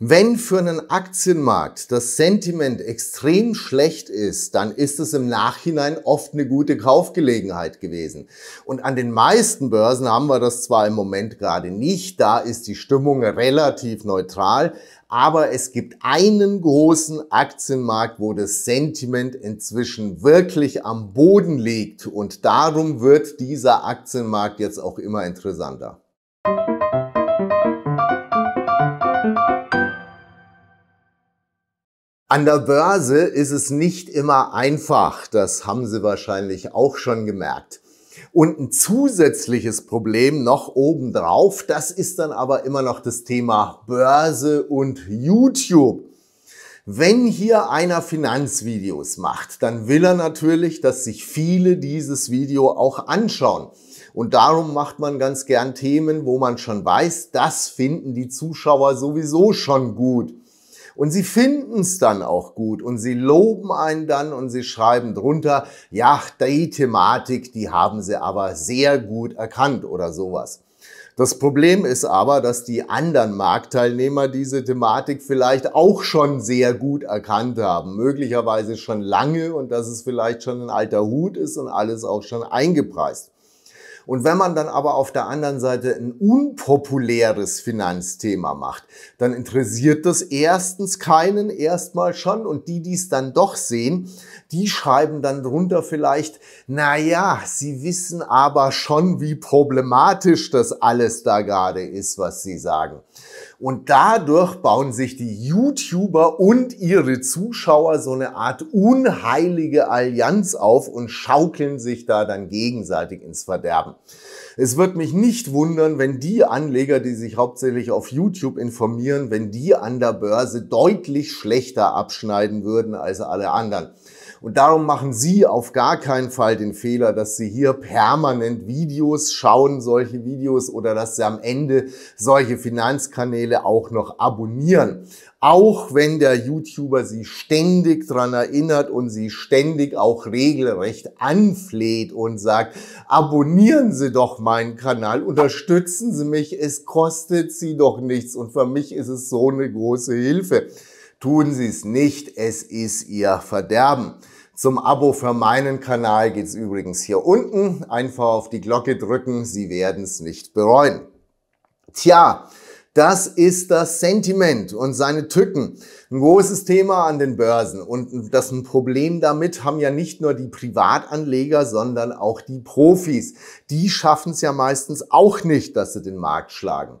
Wenn für einen Aktienmarkt das Sentiment extrem schlecht ist, dann ist es im Nachhinein oft eine gute Kaufgelegenheit gewesen. Und an den meisten Börsen haben wir das zwar im Moment gerade nicht, da ist die Stimmung relativ neutral, aber es gibt einen großen Aktienmarkt, wo das Sentiment inzwischen wirklich am Boden liegt und darum wird dieser Aktienmarkt jetzt auch immer interessanter. An der Börse ist es nicht immer einfach. Das haben Sie wahrscheinlich auch schon gemerkt. Und ein zusätzliches Problem noch obendrauf, das ist dann aber immer noch das Thema Börse und YouTube. Wenn hier einer Finanzvideos macht, dann will er natürlich, dass sich viele dieses Video auch anschauen. Und darum macht man ganz gern Themen, wo man schon weiß, das finden die Zuschauer sowieso schon gut. Und sie finden es dann auch gut und sie loben einen dann und sie schreiben drunter, ja, die Thematik, die haben sie aber sehr gut erkannt oder sowas. Das Problem ist aber, dass die anderen Marktteilnehmer diese Thematik vielleicht auch schon sehr gut erkannt haben, möglicherweise schon lange und dass es vielleicht schon ein alter Hut ist und alles auch schon eingepreist. Und wenn man dann aber auf der anderen Seite ein unpopuläres Finanzthema macht, dann interessiert das erstens keinen erstmal schon und die, die es dann doch sehen, die schreiben dann drunter vielleicht, na ja, sie wissen aber schon, wie problematisch das alles da gerade ist, was sie sagen. Und dadurch bauen sich die YouTuber und ihre Zuschauer so eine Art unheilige Allianz auf und schaukeln sich da dann gegenseitig ins Verderben. Es wird mich nicht wundern, wenn die Anleger, die sich hauptsächlich auf YouTube informieren, wenn die an der Börse deutlich schlechter abschneiden würden als alle anderen. Und darum machen Sie auf gar keinen Fall den Fehler, dass Sie hier permanent Videos schauen, solche Videos oder dass Sie am Ende solche Finanzkanäle auch noch abonnieren. Auch wenn der YouTuber Sie ständig dran erinnert und Sie ständig auch regelrecht anfleht und sagt, abonnieren Sie doch meinen Kanal, unterstützen Sie mich, es kostet Sie doch nichts und für mich ist es so eine große Hilfe. Tun Sie es nicht, es ist Ihr Verderben. Zum Abo für meinen Kanal geht's übrigens hier unten. Einfach auf die Glocke drücken, Sie werden es nicht bereuen. Tja, das ist das Sentiment und seine Tücken. Ein großes Thema an den Börsen. Und das ein Problem damit haben ja nicht nur die Privatanleger, sondern auch die Profis. Die schaffen es ja meistens auch nicht, dass sie den Markt schlagen.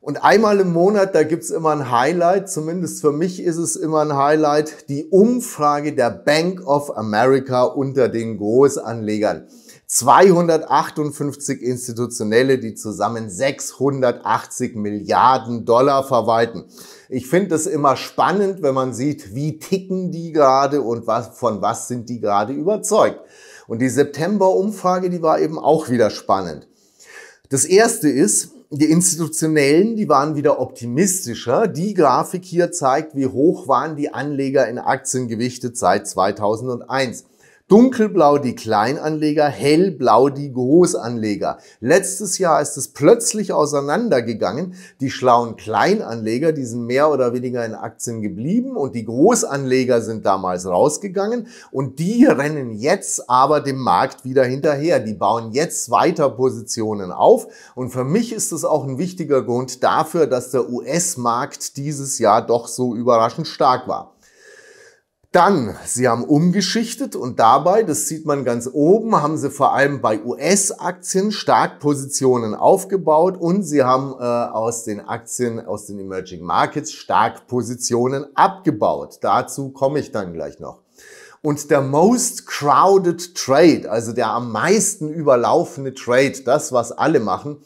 Und einmal im Monat, da gibt's immer ein Highlight, zumindest für mich ist es immer ein Highlight, die Umfrage der Bank of America unter den Großanlegern. 258 Institutionelle, die zusammen 680 Milliarden Dollar verwalten. Ich finde es immer spannend, wenn man sieht, wie ticken die gerade und was, von was sind die gerade überzeugt. Und die September-Umfrage, die war eben auch wieder spannend. Das erste ist, die institutionellen, die waren wieder optimistischer. Die Grafik hier zeigt, wie hoch waren die Anleger in Aktiengewichte seit 2001. Dunkelblau die Kleinanleger, hellblau die Großanleger. Letztes Jahr ist es plötzlich auseinandergegangen. Die schlauen Kleinanleger, die sind mehr oder weniger in Aktien geblieben und die Großanleger sind damals rausgegangen und die rennen jetzt aber dem Markt wieder hinterher. Die bauen jetzt weiter Positionen auf und für mich ist es auch ein wichtiger Grund dafür, dass der US-Markt dieses Jahr doch so überraschend stark war. Dann, sie haben umgeschichtet und dabei, das sieht man ganz oben, haben sie vor allem bei US-Aktien stark Positionen aufgebaut und sie haben äh, aus den Aktien aus den Emerging Markets stark Positionen abgebaut. Dazu komme ich dann gleich noch. Und der most crowded trade, also der am meisten überlaufene Trade, das, was alle machen,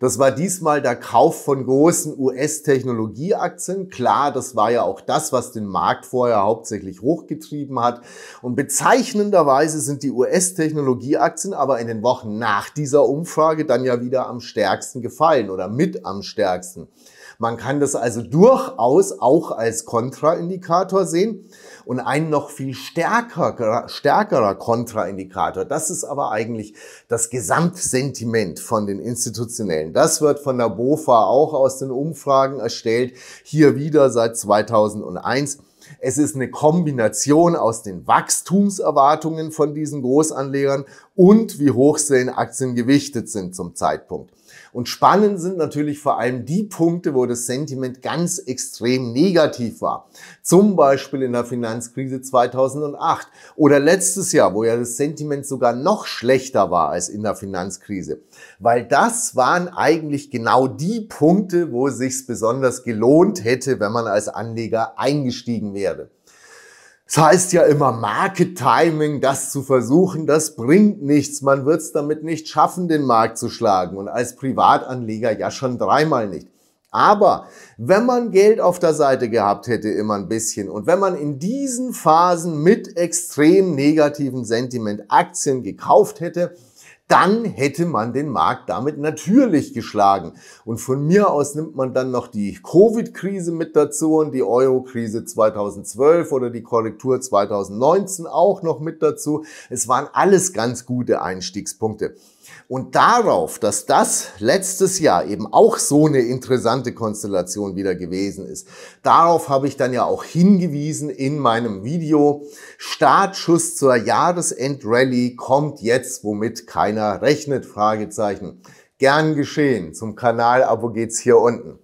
das war diesmal der Kauf von großen US-Technologieaktien. Klar, das war ja auch das, was den Markt vorher hauptsächlich hochgetrieben hat. Und bezeichnenderweise sind die US-Technologieaktien aber in den Wochen nach dieser Umfrage dann ja wieder am stärksten gefallen oder mit am stärksten. Man kann das also durchaus auch als Kontraindikator sehen. Und ein noch viel stärker, stärkerer Kontraindikator, das ist aber eigentlich das Gesamtsentiment von den Institutionellen. Das wird von der BOFA auch aus den Umfragen erstellt, hier wieder seit 2001. Es ist eine Kombination aus den Wachstumserwartungen von diesen Großanlegern und wie hoch sie in Aktien gewichtet sind zum Zeitpunkt. Und spannend sind natürlich vor allem die Punkte, wo das Sentiment ganz extrem negativ war. Zum Beispiel in der Finanzkrise 2008 oder letztes Jahr, wo ja das Sentiment sogar noch schlechter war als in der Finanzkrise. Weil das waren eigentlich genau die Punkte, wo es sich besonders gelohnt hätte, wenn man als Anleger eingestiegen wäre. Es das heißt ja immer Market Timing, das zu versuchen, das bringt nichts. Man wird es damit nicht schaffen, den Markt zu schlagen und als Privatanleger ja schon dreimal nicht. Aber wenn man Geld auf der Seite gehabt hätte, immer ein bisschen, und wenn man in diesen Phasen mit extrem negativem Sentiment Aktien gekauft hätte, dann hätte man den Markt damit natürlich geschlagen. Und von mir aus nimmt man dann noch die Covid-Krise mit dazu und die Euro-Krise 2012 oder die Korrektur 2019 auch noch mit dazu. Es waren alles ganz gute Einstiegspunkte. Und darauf, dass das letztes Jahr eben auch so eine interessante Konstellation wieder gewesen ist, darauf habe ich dann ja auch hingewiesen in meinem Video. Startschuss zur Jahresendrallye kommt jetzt, womit keiner rechnet, Fragezeichen. Gern geschehen. Zum Kanal, abo geht's hier unten.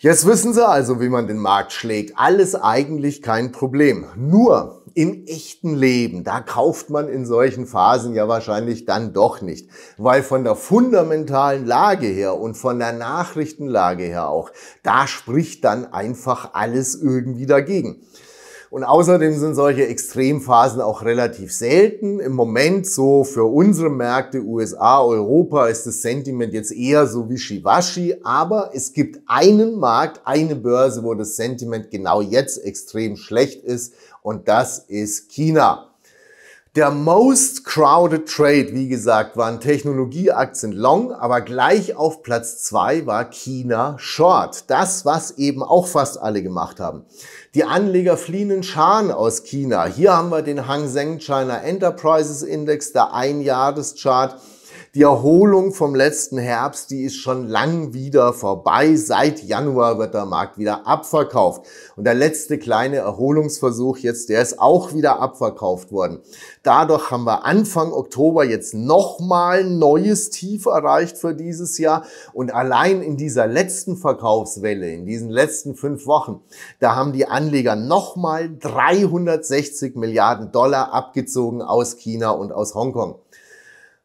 Jetzt wissen Sie also, wie man den Markt schlägt. Alles eigentlich kein Problem. Nur, im echten Leben, da kauft man in solchen Phasen ja wahrscheinlich dann doch nicht, weil von der fundamentalen Lage her und von der Nachrichtenlage her auch, da spricht dann einfach alles irgendwie dagegen. Und außerdem sind solche Extremphasen auch relativ selten. Im Moment so für unsere Märkte USA, Europa ist das Sentiment jetzt eher so wischiwaschi. Aber es gibt einen Markt, eine Börse, wo das Sentiment genau jetzt extrem schlecht ist und das ist China. Der most crowded trade, wie gesagt, waren Technologieaktien long, aber gleich auf Platz 2 war China short. Das, was eben auch fast alle gemacht haben. Die Anleger fliehen in Scharen aus China. Hier haben wir den Hang Seng China Enterprises Index, der Einjahreschart. Chart die Erholung vom letzten Herbst, die ist schon lang wieder vorbei. Seit Januar wird der Markt wieder abverkauft. Und der letzte kleine Erholungsversuch jetzt, der ist auch wieder abverkauft worden. Dadurch haben wir Anfang Oktober jetzt nochmal ein neues Tief erreicht für dieses Jahr. Und allein in dieser letzten Verkaufswelle, in diesen letzten fünf Wochen, da haben die Anleger nochmal 360 Milliarden Dollar abgezogen aus China und aus Hongkong.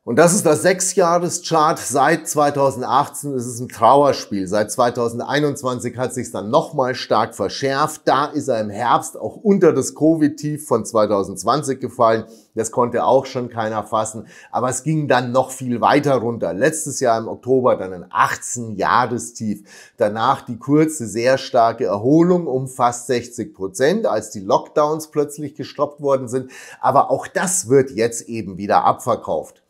Und das ist das Sechsjahreschart. Seit 2018 ist es ein Trauerspiel. Seit 2021 hat sich dann nochmal stark verschärft. Da ist er im Herbst auch unter das Covid-Tief von 2020 gefallen. Das konnte auch schon keiner fassen. Aber es ging dann noch viel weiter runter. Letztes Jahr im Oktober dann ein 18-Jahrestief. Danach die kurze, sehr starke Erholung um fast 60 Prozent, als die Lockdowns plötzlich gestoppt worden sind. Aber auch das wird jetzt eben wieder abverkauft.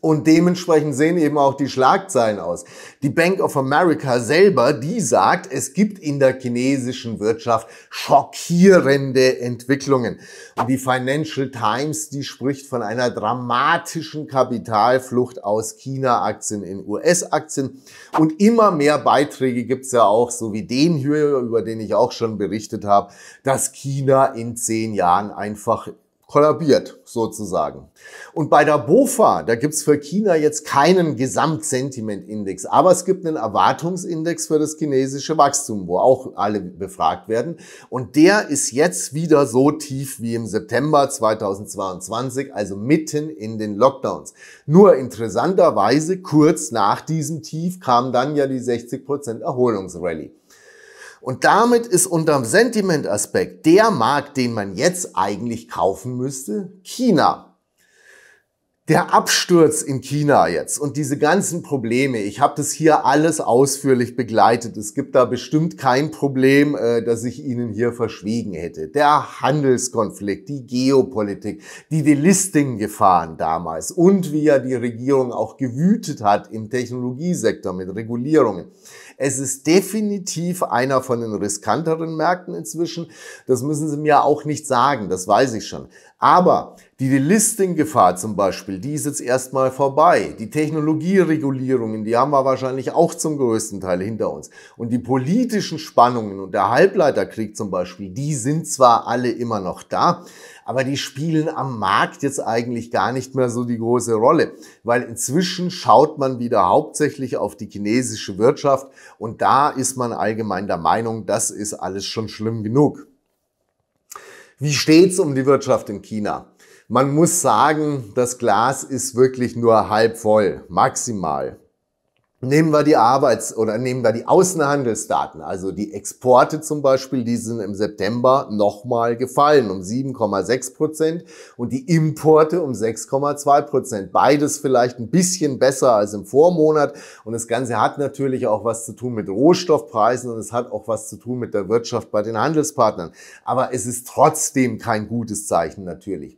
Und dementsprechend sehen eben auch die Schlagzeilen aus. Die Bank of America selber, die sagt, es gibt in der chinesischen Wirtschaft schockierende Entwicklungen. Und die Financial Times, die spricht von einer dramatischen Kapitalflucht aus China-Aktien in US-Aktien. Und immer mehr Beiträge gibt's ja auch, so wie den hier, über den ich auch schon berichtet habe, dass China in zehn Jahren einfach kollabiert sozusagen. Und bei der BOFA, da gibt's für China jetzt keinen Gesamtsentimentindex, aber es gibt einen Erwartungsindex für das chinesische Wachstum, wo auch alle befragt werden. Und der ist jetzt wieder so tief wie im September 2022, also mitten in den Lockdowns. Nur interessanterweise, kurz nach diesem Tief kam dann ja die 60% Erholungsrallye. Und damit ist unterm Sentiment-Aspekt der Markt, den man jetzt eigentlich kaufen müsste, China der Absturz in China jetzt und diese ganzen Probleme, ich habe das hier alles ausführlich begleitet. Es gibt da bestimmt kein Problem, äh, das ich Ihnen hier verschwiegen hätte. Der Handelskonflikt, die Geopolitik, die Delisting-Gefahren damals und wie ja die Regierung auch gewütet hat im Technologiesektor mit Regulierungen. Es ist definitiv einer von den riskanteren Märkten inzwischen. Das müssen Sie mir auch nicht sagen, das weiß ich schon. Aber die Listing-Gefahr zum Beispiel, die ist jetzt erstmal vorbei. Die Technologieregulierungen, die haben wir wahrscheinlich auch zum größten Teil hinter uns. Und die politischen Spannungen und der Halbleiterkrieg zum Beispiel, die sind zwar alle immer noch da, aber die spielen am Markt jetzt eigentlich gar nicht mehr so die große Rolle, weil inzwischen schaut man wieder hauptsächlich auf die chinesische Wirtschaft und da ist man allgemein der Meinung, das ist alles schon schlimm genug. Wie steht's um die Wirtschaft in China? Man muss sagen, das Glas ist wirklich nur halb voll, maximal. Nehmen wir die Arbeits- oder nehmen wir die Außenhandelsdaten, also die Exporte zum Beispiel, die sind im September nochmal gefallen um 7,6 Prozent und die Importe um 6,2 Prozent. Beides vielleicht ein bisschen besser als im Vormonat und das Ganze hat natürlich auch was zu tun mit Rohstoffpreisen und es hat auch was zu tun mit der Wirtschaft bei den Handelspartnern. Aber es ist trotzdem kein gutes Zeichen natürlich.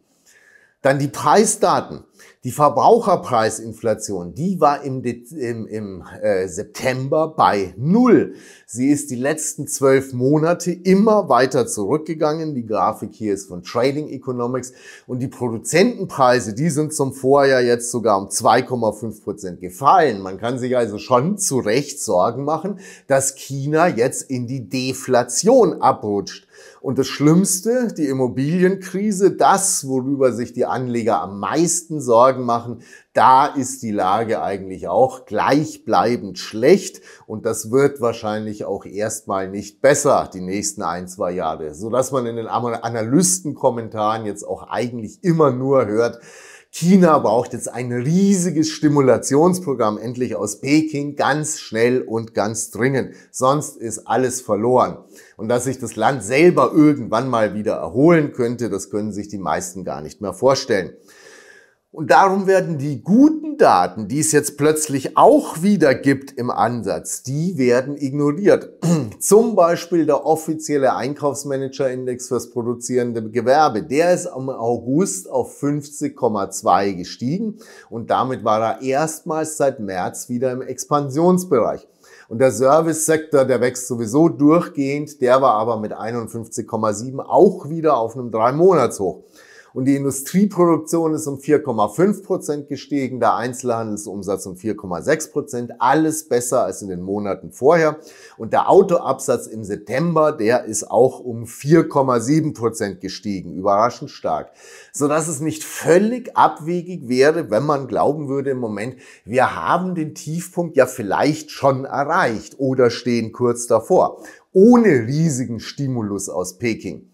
Dann die Preisdaten. Die Verbraucherpreisinflation, die war im, im, im äh, September bei Null. Sie ist die letzten zwölf Monate immer weiter zurückgegangen. Die Grafik hier ist von Trading Economics. Und die Produzentenpreise, die sind zum Vorjahr jetzt sogar um 2,5 Prozent gefallen. Man kann sich also schon zu Recht Sorgen machen, dass China jetzt in die Deflation abrutscht. Und das Schlimmste, die Immobilienkrise, das, worüber sich die Anleger am meisten Sorgen machen, da ist die Lage eigentlich auch gleichbleibend schlecht und das wird wahrscheinlich auch erstmal nicht besser die nächsten ein, zwei Jahre, sodass man in den Analystenkommentaren jetzt auch eigentlich immer nur hört, China braucht jetzt ein riesiges Stimulationsprogramm endlich aus Peking ganz schnell und ganz dringend. Sonst ist alles verloren. Und dass sich das Land selber irgendwann mal wieder erholen könnte, das können sich die meisten gar nicht mehr vorstellen. Und darum werden die guten Daten, die es jetzt plötzlich auch wieder gibt im Ansatz, die werden ignoriert. Zum Beispiel der offizielle Einkaufsmanagerindex fürs produzierende Gewerbe. Der ist im August auf 50,2 gestiegen und damit war er erstmals seit März wieder im Expansionsbereich. Und der Service-Sektor, der wächst sowieso durchgehend, der war aber mit 51,7 auch wieder auf einem Drei-Monats-Hoch. Und die Industrieproduktion ist um 4,5 Prozent gestiegen, der Einzelhandelsumsatz um 4,6 Prozent. Alles besser als in den Monaten vorher. Und der Autoabsatz im September, der ist auch um 4,7 Prozent gestiegen. Überraschend stark. Sodass es nicht völlig abwegig wäre, wenn man glauben würde im Moment, wir haben den Tiefpunkt ja vielleicht schon erreicht oder stehen kurz davor ohne riesigen Stimulus aus Peking.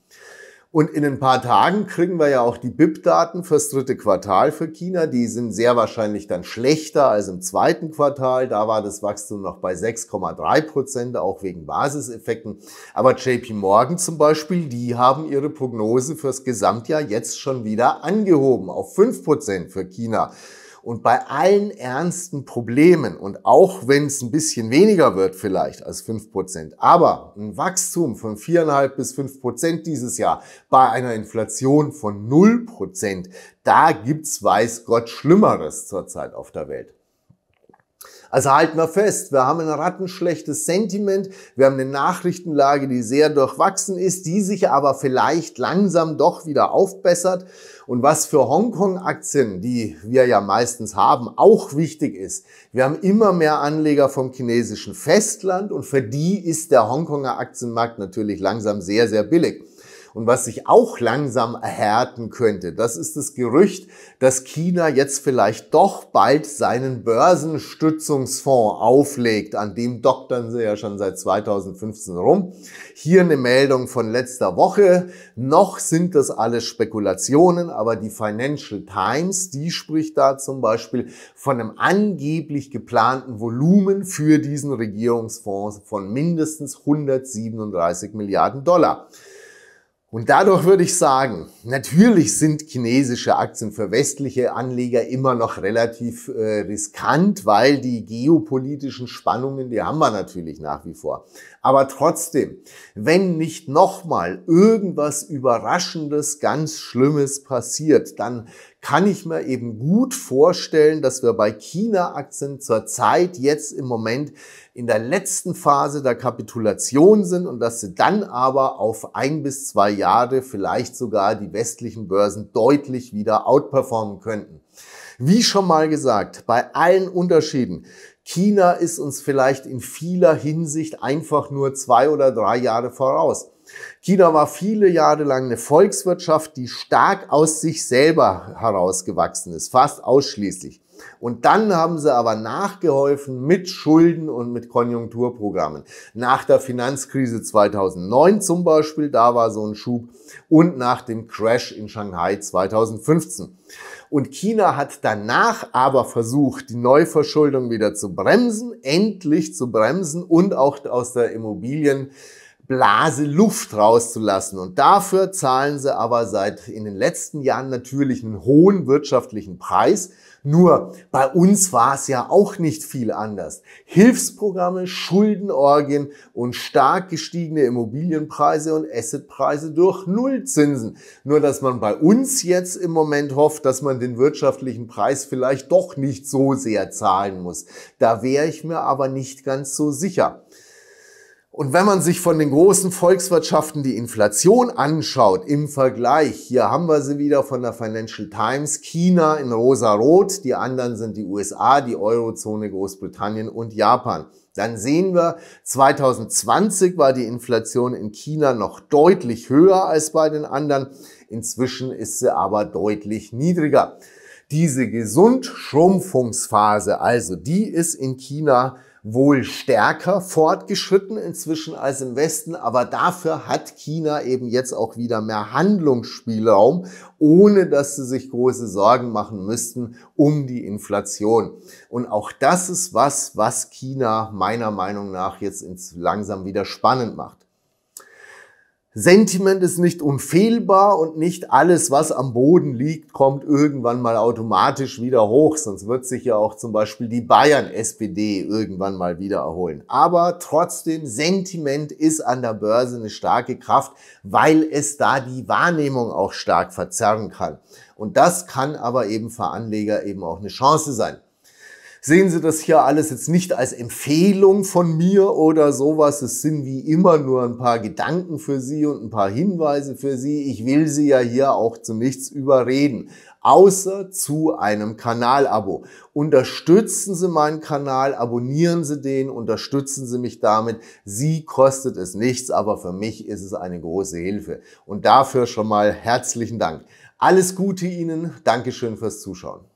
Und in ein paar Tagen kriegen wir ja auch die BIP-Daten fürs dritte Quartal für China. Die sind sehr wahrscheinlich dann schlechter als im zweiten Quartal. Da war das Wachstum noch bei 6,3 Prozent, auch wegen Basiseffekten. Aber JP Morgan zum Beispiel, die haben ihre Prognose fürs Gesamtjahr jetzt schon wieder angehoben auf 5 Prozent für China. Und bei allen ernsten Problemen und auch wenn es ein bisschen weniger wird vielleicht als 5%, aber ein Wachstum von 4,5 bis 5% dieses Jahr bei einer Inflation von 0%, Prozent, da gibt's weiß Gott Schlimmeres zurzeit auf der Welt. Also halten wir fest, wir haben ein rattenschlechtes Sentiment, wir haben eine Nachrichtenlage, die sehr durchwachsen ist, die sich aber vielleicht langsam doch wieder aufbessert. Und was für Hongkong-Aktien, die wir ja meistens haben, auch wichtig ist, wir haben immer mehr Anleger vom chinesischen Festland und für die ist der Hongkonger Aktienmarkt natürlich langsam sehr, sehr billig und was sich auch langsam erhärten könnte, das ist das Gerücht, dass China jetzt vielleicht doch bald seinen Börsenstützungsfonds auflegt. An dem doktern sie ja schon seit 2015 rum. Hier eine Meldung von letzter Woche. Noch sind das alles Spekulationen, aber die Financial Times, die spricht da zum Beispiel von einem angeblich geplanten Volumen für diesen Regierungsfonds von mindestens 137 Milliarden Dollar. Und dadurch würde ich sagen, natürlich sind chinesische Aktien für westliche Anleger immer noch relativ äh, riskant, weil die geopolitischen Spannungen, die haben wir natürlich nach wie vor. Aber trotzdem, wenn nicht nochmal irgendwas Überraschendes, ganz Schlimmes passiert, dann kann ich mir eben gut vorstellen, dass wir bei China-Aktien zurzeit jetzt im Moment in der letzten Phase der Kapitulation sind und dass sie dann aber auf ein bis zwei Jahre vielleicht sogar die westlichen Börsen deutlich wieder outperformen könnten. Wie schon mal gesagt, bei allen Unterschieden, China ist uns vielleicht in vieler Hinsicht einfach nur zwei oder drei Jahre voraus. China war viele Jahre lang eine Volkswirtschaft, die stark aus sich selber herausgewachsen ist, fast ausschließlich. Und dann haben sie aber nachgeholfen mit Schulden und mit Konjunkturprogrammen. Nach der Finanzkrise 2009 zum Beispiel, da war so ein Schub, und nach dem Crash in Shanghai 2015. Und China hat danach aber versucht, die Neuverschuldung wieder zu bremsen, endlich zu bremsen und auch aus der Immobilien Blase Luft rauszulassen. Und dafür zahlen sie aber seit in den letzten Jahren natürlich einen hohen wirtschaftlichen Preis. Nur bei uns war es ja auch nicht viel anders. Hilfsprogramme, Schuldenorgien und stark gestiegene Immobilienpreise und Assetpreise durch Nullzinsen. Nur dass man bei uns jetzt im Moment hofft, dass man den wirtschaftlichen Preis vielleicht doch nicht so sehr zahlen muss. Da wäre ich mir aber nicht ganz so sicher. Und wenn man sich von den großen Volkswirtschaften die Inflation anschaut im Vergleich, hier haben wir sie wieder von der Financial Times, China in rosa-rot, die anderen sind die USA, die Eurozone, Großbritannien und Japan. Dann sehen wir, 2020 war die Inflation in China noch deutlich höher als bei den anderen, inzwischen ist sie aber deutlich niedriger. Diese Gesundschrumpfungsphase, also die ist in China wohl stärker fortgeschritten inzwischen als im Westen, aber dafür hat China eben jetzt auch wieder mehr Handlungsspielraum, ohne dass sie sich große Sorgen machen müssten um die Inflation. Und auch das ist was, was China meiner Meinung nach jetzt langsam wieder spannend macht. Sentiment ist nicht unfehlbar und nicht alles, was am Boden liegt, kommt irgendwann mal automatisch wieder hoch. Sonst wird sich ja auch zum Beispiel die Bayern-SPD irgendwann mal wieder erholen. Aber trotzdem, Sentiment ist an der Börse eine starke Kraft, weil es da die Wahrnehmung auch stark verzerren kann. Und das kann aber eben für Anleger eben auch eine Chance sein. Sehen Sie das hier alles jetzt nicht als Empfehlung von mir oder sowas. Es sind wie immer nur ein paar Gedanken für Sie und ein paar Hinweise für Sie. Ich will Sie ja hier auch zu nichts überreden, außer zu einem Kanalabo. Unterstützen Sie meinen Kanal, abonnieren Sie den, unterstützen Sie mich damit. Sie kostet es nichts, aber für mich ist es eine große Hilfe. Und dafür schon mal herzlichen Dank. Alles Gute Ihnen. Dankeschön fürs Zuschauen.